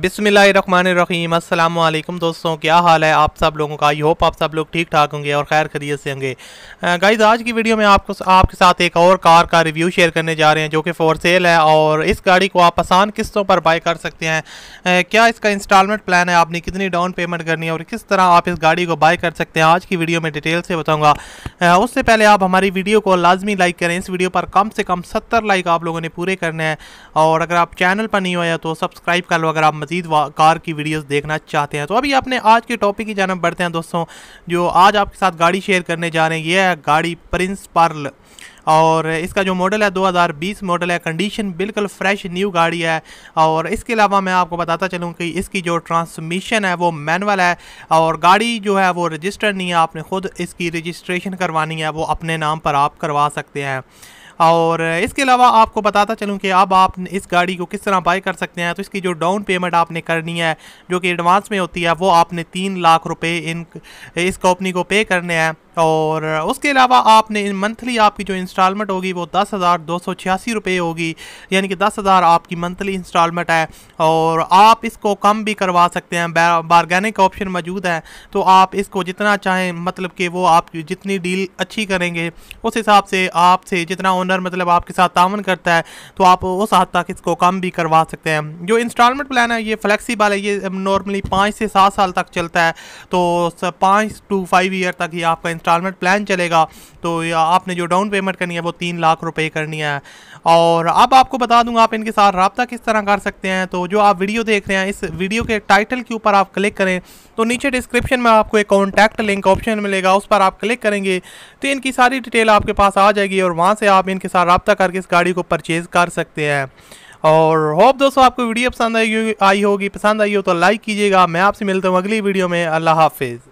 बिसमीम अल्लाम दोस्तों क्या हाल है आप सब लोगों का आई होप आप सब लोग ठीक ठाक होंगे और खैर खरीय से होंगे गाइज आज की वीडियो में आपको आपके साथ एक और कार का रिव्यू शेयर करने जा रहे हैं जो कि फॉर सेल है और इस गाड़ी को आप आसान किस्तों पर बाय कर सकते हैं क्या इसका इंस्टॉलमेंट प्लान है आपने कितनी डाउन पेमेंट करनी है और किस तरह आप इस गाड़ी को बाय कर सकते हैं आज की वीडियो में डिटेल से बताऊँगा उससे पहले आप हमारी वीडियो को लाजमी लाइक करें इस वीडियो पर कम से कम सत्तर लाइक आप लोगों ने पूरे करने हैं और अगर आप चैनल पर नहीं हुआ तो सब्सक्राइब कर लो अगर आप मजीद कार की वीडियोस देखना चाहते हैं तो अभी अपने आज के टॉपिक की जानब बढ़ते हैं दोस्तों जो आज आपके साथ गाड़ी शेयर करने जा रहे हैं ये है गाड़ी प्रिंस पार्ल और इसका जो मॉडल है 2020 मॉडल है कंडीशन बिल्कुल फ्रेश न्यू गाड़ी है और इसके अलावा मैं आपको बताता चलूँ कि इसकी जो ट्रांसमिशन है वो मैनुअल है और गाड़ी जो है वो रजिस्टर नहीं है आपने ख़ुद इसकी रजिस्ट्रेशन करवानी है वो अपने नाम पर आप करवा सकते हैं और इसके अलावा आपको बताता चलूँ कि अब आप इस गाड़ी को किस तरह बाई कर सकते हैं तो इसकी जो डाउन पेमेंट आपने करनी है जो कि एडवांस में होती है वो आपने तीन लाख रुपये इन इस कंपनी को पे करने हैं और उसके अलावा आपने मंथली आपकी जो इंस्टॉलमेंट होगी वो दस हज़ार दो सौ छियासी रुपये होगी यानी कि दस हज़ार आपकी मंथली इंस्टॉलमेंट है और आप इसको कम भी करवा सकते हैं बारगेनिक ऑप्शन मौजूद है तो आप इसको जितना चाहें मतलब कि वो आप जितनी डील अच्छी करेंगे उस हिसाब से आपसे जितना ओनर मतलब आपके साथ तावन करता है तो आप उस हद तक इसको कम भी करवा सकते हैं जो इंस्टॉलमेंट प्लान है ये फ्लेक्सीबल है ये नॉर्मली पाँच से सात साल तक चलता है तो पाँच टू फाइव ईयर तक ही आपका इंस्टॉलमेंट प्लान चलेगा तो आपने जो डाउन पेमेंट करनी है वो तीन लाख रुपए करनी है और अब आपको बता दूंगा आप इनके साथ रबता किस तरह कर सकते हैं तो जो आप वीडियो देख रहे हैं इस वीडियो के टाइटल के ऊपर आप क्लिक करें तो नीचे डिस्क्रिप्शन में आपको एक कॉन्टैक्ट लिंक ऑप्शन मिलेगा उस पर आप क्लिक करेंगे तो इनकी सारी डिटेल आपके पास आ जाएगी और वहाँ से आप इनके साथ रबता करके इस गाड़ी को परचेज़ कर सकते हैं और होप दोस्तों आपको वीडियो पसंद आई आई होगी पसंद आई हो तो लाइक कीजिएगा मैं आपसे मिलता हूँ अगली वीडियो में अल्लाह हाफिज़